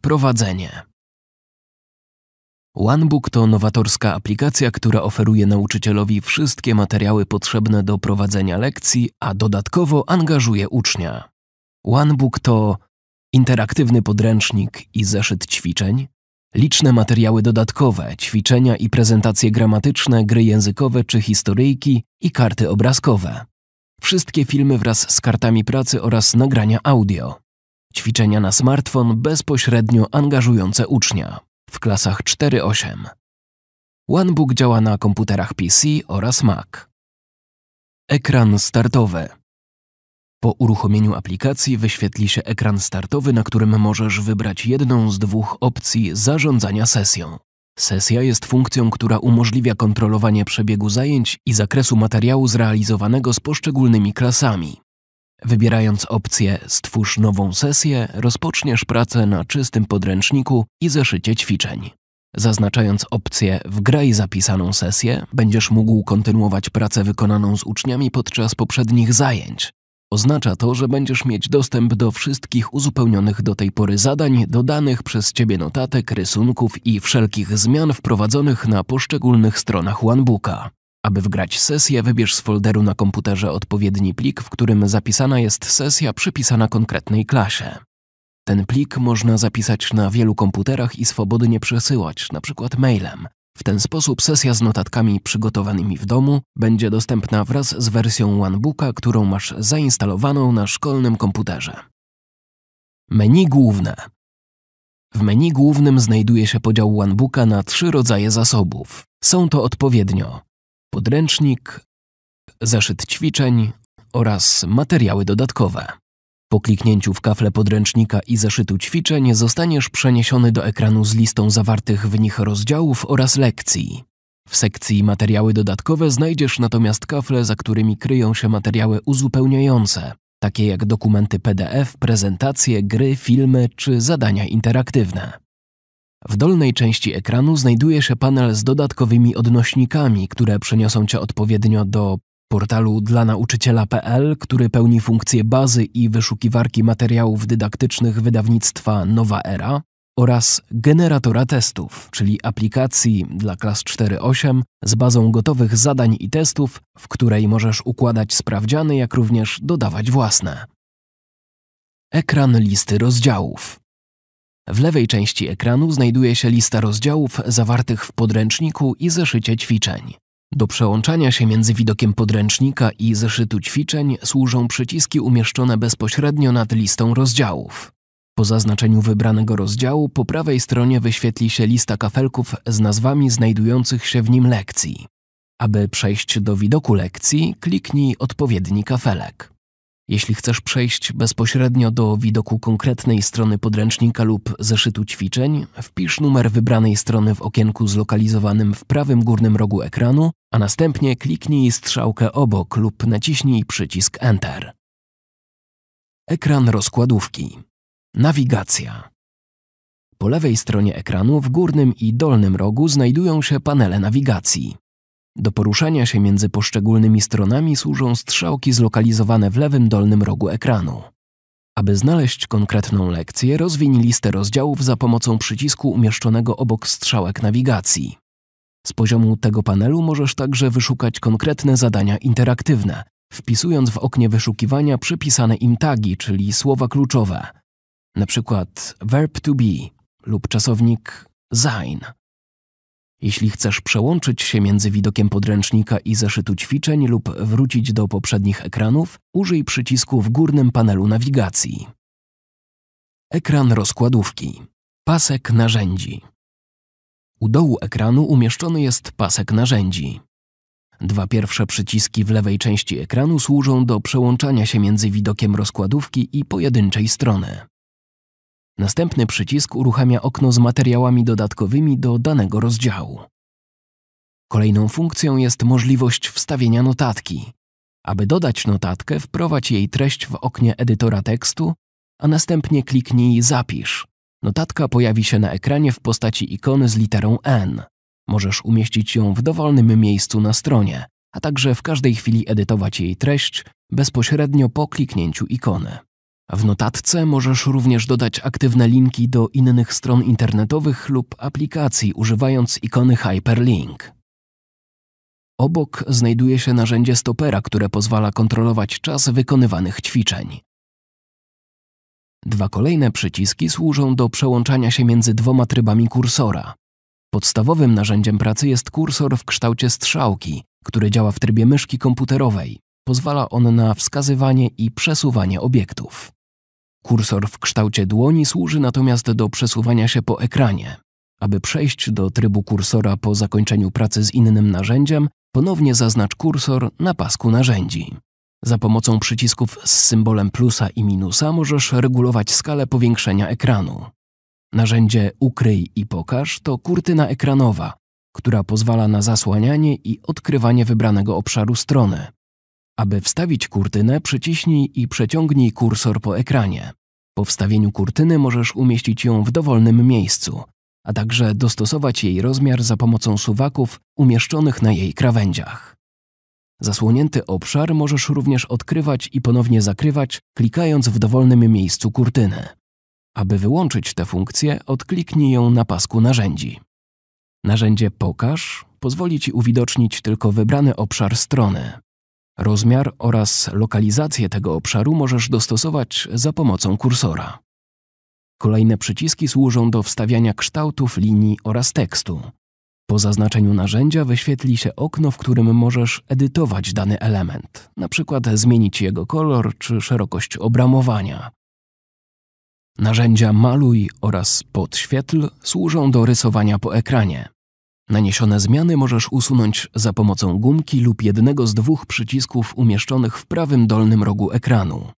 Wprowadzenie. OneBook to nowatorska aplikacja, która oferuje nauczycielowi wszystkie materiały potrzebne do prowadzenia lekcji, a dodatkowo angażuje ucznia. OneBook to interaktywny podręcznik i zeszyt ćwiczeń, liczne materiały dodatkowe, ćwiczenia i prezentacje gramatyczne, gry językowe czy historyjki i karty obrazkowe. Wszystkie filmy wraz z kartami pracy oraz nagrania audio. Ćwiczenia na smartfon bezpośrednio angażujące ucznia w klasach 4-8. OneBook działa na komputerach PC oraz Mac. Ekran startowy. Po uruchomieniu aplikacji wyświetli się ekran startowy, na którym możesz wybrać jedną z dwóch opcji zarządzania sesją. Sesja jest funkcją, która umożliwia kontrolowanie przebiegu zajęć i zakresu materiału zrealizowanego z poszczególnymi klasami. Wybierając opcję Stwórz nową sesję, rozpoczniesz pracę na czystym podręczniku i zeszycie ćwiczeń. Zaznaczając opcję Wgraj zapisaną sesję, będziesz mógł kontynuować pracę wykonaną z uczniami podczas poprzednich zajęć. Oznacza to, że będziesz mieć dostęp do wszystkich uzupełnionych do tej pory zadań, dodanych przez Ciebie notatek, rysunków i wszelkich zmian wprowadzonych na poszczególnych stronach OneBooka. Aby wgrać sesję, wybierz z folderu na komputerze odpowiedni plik, w którym zapisana jest sesja przypisana konkretnej klasie. Ten plik można zapisać na wielu komputerach i swobodnie przesyłać, np. mailem. W ten sposób sesja z notatkami przygotowanymi w domu będzie dostępna wraz z wersją OneBooka, którą masz zainstalowaną na szkolnym komputerze. Menu główne. W menu głównym znajduje się podział OneBooka na trzy rodzaje zasobów. Są to odpowiednio podręcznik, zeszyt ćwiczeń oraz materiały dodatkowe. Po kliknięciu w kafle podręcznika i zeszytu ćwiczeń zostaniesz przeniesiony do ekranu z listą zawartych w nich rozdziałów oraz lekcji. W sekcji materiały dodatkowe znajdziesz natomiast kafle, za którymi kryją się materiały uzupełniające, takie jak dokumenty PDF, prezentacje, gry, filmy czy zadania interaktywne. W dolnej części ekranu znajduje się panel z dodatkowymi odnośnikami, które przeniosą Cię odpowiednio do portalu dla nauczyciela.pl, który pełni funkcję bazy i wyszukiwarki materiałów dydaktycznych wydawnictwa Nowa Era oraz generatora testów, czyli aplikacji dla klas 4-8 z bazą gotowych zadań i testów, w której możesz układać sprawdziany, jak również dodawać własne. Ekran listy rozdziałów. W lewej części ekranu znajduje się lista rozdziałów zawartych w podręczniku i zeszycie ćwiczeń. Do przełączania się między widokiem podręcznika i zeszytu ćwiczeń służą przyciski umieszczone bezpośrednio nad listą rozdziałów. Po zaznaczeniu wybranego rozdziału po prawej stronie wyświetli się lista kafelków z nazwami znajdujących się w nim lekcji. Aby przejść do widoku lekcji, kliknij odpowiedni kafelek. Jeśli chcesz przejść bezpośrednio do widoku konkretnej strony podręcznika lub zeszytu ćwiczeń, wpisz numer wybranej strony w okienku zlokalizowanym w prawym górnym rogu ekranu, a następnie kliknij strzałkę obok lub naciśnij przycisk Enter. Ekran rozkładówki. Nawigacja. Po lewej stronie ekranu w górnym i dolnym rogu znajdują się panele nawigacji. Do poruszania się między poszczególnymi stronami służą strzałki zlokalizowane w lewym dolnym rogu ekranu. Aby znaleźć konkretną lekcję, rozwiń listę rozdziałów za pomocą przycisku umieszczonego obok strzałek nawigacji. Z poziomu tego panelu możesz także wyszukać konkretne zadania interaktywne, wpisując w oknie wyszukiwania przypisane im tagi, czyli słowa kluczowe, np. verb to be lub czasownik sein. Jeśli chcesz przełączyć się między widokiem podręcznika i zeszytu ćwiczeń lub wrócić do poprzednich ekranów, użyj przycisku w górnym panelu nawigacji. Ekran rozkładówki. Pasek narzędzi. U dołu ekranu umieszczony jest pasek narzędzi. Dwa pierwsze przyciski w lewej części ekranu służą do przełączania się między widokiem rozkładówki i pojedynczej strony. Następny przycisk uruchamia okno z materiałami dodatkowymi do danego rozdziału. Kolejną funkcją jest możliwość wstawienia notatki. Aby dodać notatkę, wprowadź jej treść w oknie edytora tekstu, a następnie kliknij Zapisz. Notatka pojawi się na ekranie w postaci ikony z literą N. Możesz umieścić ją w dowolnym miejscu na stronie, a także w każdej chwili edytować jej treść bezpośrednio po kliknięciu ikony. W notatce możesz również dodać aktywne linki do innych stron internetowych lub aplikacji używając ikony hyperlink. Obok znajduje się narzędzie stopera, które pozwala kontrolować czas wykonywanych ćwiczeń. Dwa kolejne przyciski służą do przełączania się między dwoma trybami kursora. Podstawowym narzędziem pracy jest kursor w kształcie strzałki, który działa w trybie myszki komputerowej. Pozwala on na wskazywanie i przesuwanie obiektów. Kursor w kształcie dłoni służy natomiast do przesuwania się po ekranie. Aby przejść do trybu kursora po zakończeniu pracy z innym narzędziem, ponownie zaznacz kursor na pasku narzędzi. Za pomocą przycisków z symbolem plusa i minusa możesz regulować skalę powiększenia ekranu. Narzędzie Ukryj i Pokaż to kurtyna ekranowa, która pozwala na zasłanianie i odkrywanie wybranego obszaru strony. Aby wstawić kurtynę, przyciśnij i przeciągnij kursor po ekranie. Po wstawieniu kurtyny możesz umieścić ją w dowolnym miejscu, a także dostosować jej rozmiar za pomocą suwaków umieszczonych na jej krawędziach. Zasłonięty obszar możesz również odkrywać i ponownie zakrywać, klikając w dowolnym miejscu kurtyny. Aby wyłączyć tę funkcję, odkliknij ją na pasku narzędzi. Narzędzie Pokaż pozwoli Ci uwidocznić tylko wybrany obszar strony. Rozmiar oraz lokalizację tego obszaru możesz dostosować za pomocą kursora. Kolejne przyciski służą do wstawiania kształtów, linii oraz tekstu. Po zaznaczeniu narzędzia wyświetli się okno, w którym możesz edytować dany element, np. zmienić jego kolor czy szerokość obramowania. Narzędzia maluj oraz podświetl służą do rysowania po ekranie. Naniesione zmiany możesz usunąć za pomocą gumki lub jednego z dwóch przycisków umieszczonych w prawym dolnym rogu ekranu.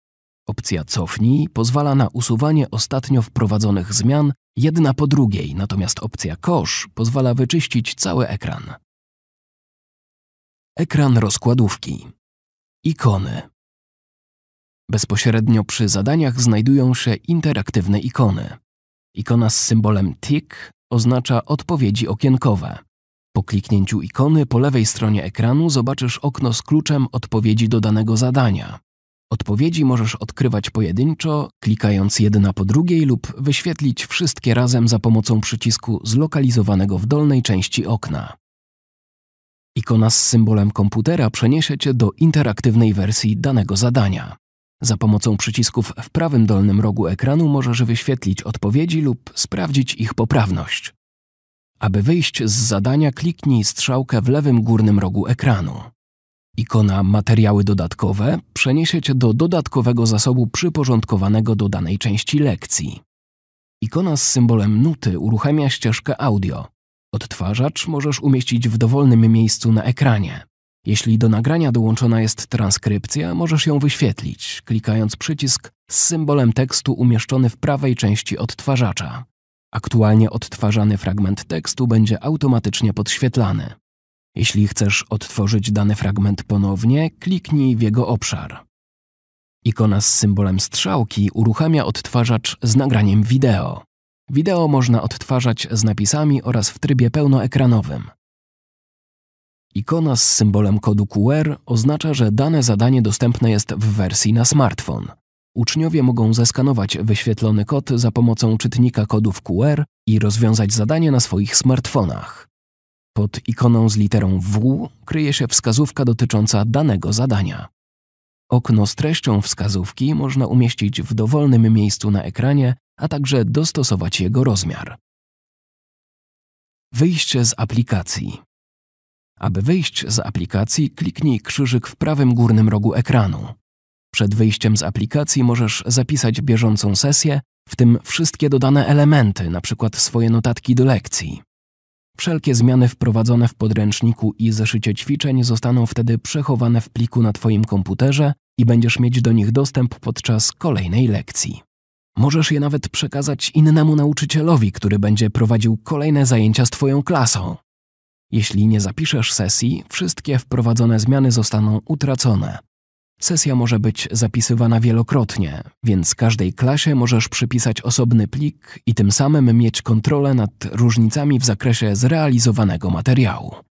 Opcja Cofnij pozwala na usuwanie ostatnio wprowadzonych zmian jedna po drugiej, natomiast opcja Kosz pozwala wyczyścić cały ekran. Ekran rozkładówki. Ikony. Bezpośrednio przy zadaniach znajdują się interaktywne ikony. Ikona z symbolem tick oznacza odpowiedzi okienkowe. Po kliknięciu ikony po lewej stronie ekranu zobaczysz okno z kluczem odpowiedzi do danego zadania. Odpowiedzi możesz odkrywać pojedynczo, klikając jedna po drugiej lub wyświetlić wszystkie razem za pomocą przycisku zlokalizowanego w dolnej części okna. Ikona z symbolem komputera przeniesie Cię do interaktywnej wersji danego zadania. Za pomocą przycisków w prawym dolnym rogu ekranu możesz wyświetlić odpowiedzi lub sprawdzić ich poprawność. Aby wyjść z zadania, kliknij strzałkę w lewym górnym rogu ekranu. Ikona Materiały dodatkowe przeniesie Cię do dodatkowego zasobu przyporządkowanego do danej części lekcji. Ikona z symbolem nuty uruchamia ścieżkę audio. Odtwarzacz możesz umieścić w dowolnym miejscu na ekranie. Jeśli do nagrania dołączona jest transkrypcja, możesz ją wyświetlić, klikając przycisk z symbolem tekstu umieszczony w prawej części odtwarzacza. Aktualnie odtwarzany fragment tekstu będzie automatycznie podświetlany. Jeśli chcesz odtworzyć dany fragment ponownie, kliknij w jego obszar. Ikona z symbolem strzałki uruchamia odtwarzacz z nagraniem wideo. Wideo można odtwarzać z napisami oraz w trybie pełnoekranowym. Ikona z symbolem kodu QR oznacza, że dane zadanie dostępne jest w wersji na smartfon. Uczniowie mogą zeskanować wyświetlony kod za pomocą czytnika kodów QR i rozwiązać zadanie na swoich smartfonach. Pod ikoną z literą W kryje się wskazówka dotycząca danego zadania. Okno z treścią wskazówki można umieścić w dowolnym miejscu na ekranie, a także dostosować jego rozmiar. Wyjście z aplikacji. Aby wyjść z aplikacji, kliknij krzyżyk w prawym górnym rogu ekranu. Przed wyjściem z aplikacji możesz zapisać bieżącą sesję, w tym wszystkie dodane elementy, np. swoje notatki do lekcji. Wszelkie zmiany wprowadzone w podręczniku i zeszycie ćwiczeń zostaną wtedy przechowane w pliku na Twoim komputerze i będziesz mieć do nich dostęp podczas kolejnej lekcji. Możesz je nawet przekazać innemu nauczycielowi, który będzie prowadził kolejne zajęcia z Twoją klasą. Jeśli nie zapiszesz sesji, wszystkie wprowadzone zmiany zostaną utracone. Sesja może być zapisywana wielokrotnie, więc każdej klasie możesz przypisać osobny plik i tym samym mieć kontrolę nad różnicami w zakresie zrealizowanego materiału.